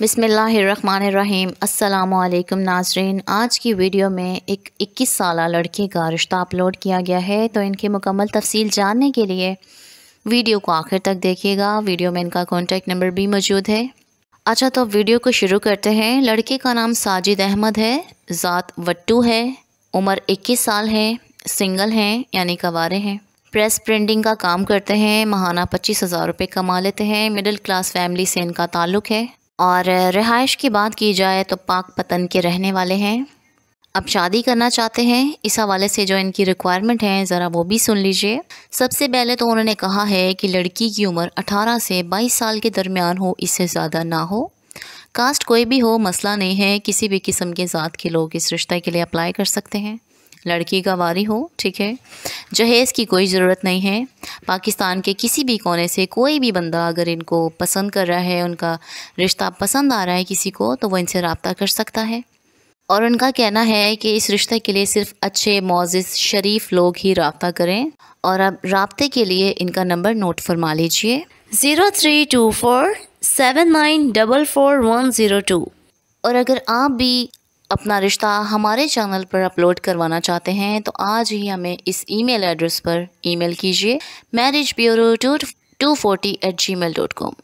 बिसमीम् अल्लाम नाजरीन आज की वीडियो में एक 21 साल लड़के का रिश्ता अपलोड किया गया है तो इनकी मुकम्मल तफसील जानने के लिए वीडियो को आखिर तक देखिएगा वीडियो में इनका कॉन्टेक्ट नंबर भी मौजूद है अच्छा तो वीडियो को शुरू करते हैं लड़के का नाम साजिद अहमद है ज़ात वट्टू है उम्र इक्कीस साल है सिंगल हैं यानी कवारे हैं प्रेस प्रिंटिंग का काम करते हैं महाना पच्चीस हज़ार रुपये कमा लेते हैं मिडिल क्लास फैमिली से इनका ताल्लुक़ है और रिहाइश की बात की जाए तो पाक पतन के रहने वाले हैं अब शादी करना चाहते हैं इस हवाले से जो इनकी रिक्वायरमेंट हैं ज़रा वो भी सुन लीजिए सबसे पहले तो उन्होंने कहा है कि लड़की की उम्र 18 से 22 साल के दरमियान हो इससे ज़्यादा ना हो कास्ट कोई भी हो मसला नहीं है किसी भी किस्म के ज़ात के लोग इस रिश्ते के लिए अप्लाई कर सकते हैं लड़की का वारी हो ठीक है जहेज़ की कोई ज़रूरत नहीं है पाकिस्तान के किसी भी कोने से कोई भी बंदा अगर इनको पसंद कर रहा है उनका रिश्ता पसंद आ रहा है किसी को तो वो इनसे रबता कर सकता है और उनका कहना है कि इस रिश्ते के लिए सिर्फ अच्छे मोज़ शरीफ लोग ही रबता करें और अब रबते के लिए इनका नंबर नोट फरमा लीजिए zero three two four seven nine double four one zero two और अगर आप भी अपना रिश्ता हमारे चैनल पर अपलोड करवाना चाहते हैं तो आज ही हमें इस ईमेल एड्रेस पर ईमेल कीजिए marriage bureau two two forty eight Gmail dot com